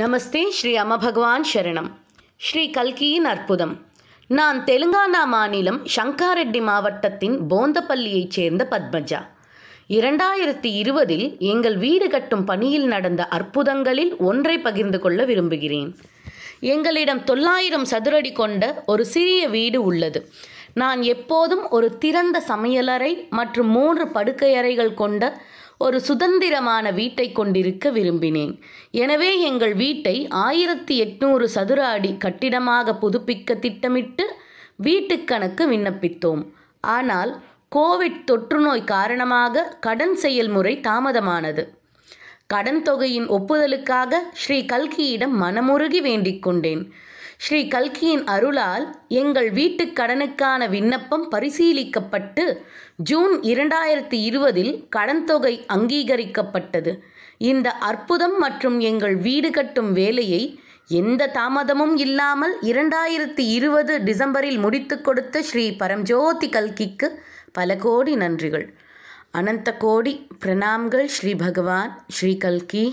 நமஸ்தே ஸ்ரீ அமபகவான் சரணம் ஸ்ரீ கல்கியின் அற்புதம் நான் தெலுங்கானா மாநிலம் சங்காரெட்டி மாவட்டத்தின் போந்தப்பள்ளியைச் சேர்ந்த பத்மஜா இரண்டாயிரத்தி இருபதில் எங்கள் வீடு கட்டும் பணியில் நடந்த அற்புதங்களில் ஒன்றை பகிர்ந்து கொள்ள விரும்புகிறேன் எங்களிடம் தொள்ளாயிரம் சதுரடி கொண்ட ஒரு சிறிய வீடு உள்ளது நான் எப்போதும் ஒரு திறந்த சமையலறை மற்றும் மூன்று படுக்கையறைகள் கொண்ட ஒரு சுதந்திரமான வீட்டை கொண்டிருக்க விரும்பினேன் எனவே எங்கள் வீட்டை ஆயிரத்தி எட்நூறு சதுர அடி கட்டிடமாக புதுப்பிக்க திட்டமிட்டு வீட்டுக்கணக்கு விண்ணப்பித்தோம் ஆனால் கோவிட் தொற்றுநோய் காரணமாக கடன் செயல்முறை தாமதமானது கடன் தொகையின் ஒப்புதலுக்காக ஸ்ரீ கல்கியிடம் மனமுருகி வேண்டிக் கொண்டேன் ஸ்ரீ கல்கியின் அருளால் எங்கள் வீட்டுக் கடனுக்கான விண்ணப்பம் பரிசீலிக்கப்பட்டு ஜூன் இரண்டாயிரத்தி இருபதில் கடன் தொகை அங்கீகரிக்கப்பட்டது இந்த அற்புதம் மற்றும் எங்கள் வீடு கட்டும் வேலையை எந்த தாமதமும் இல்லாமல் இரண்டாயிரத்தி இருபது டிசம்பரில் முடித்து கொடுத்த ஸ்ரீ பரம்ஜோதி கல்கிக்கு பல கோடி நன்றிகள் அனந்த கோடி பிரணாம்கள் ஸ்ரீ பகவான் ஸ்ரீ கல்கி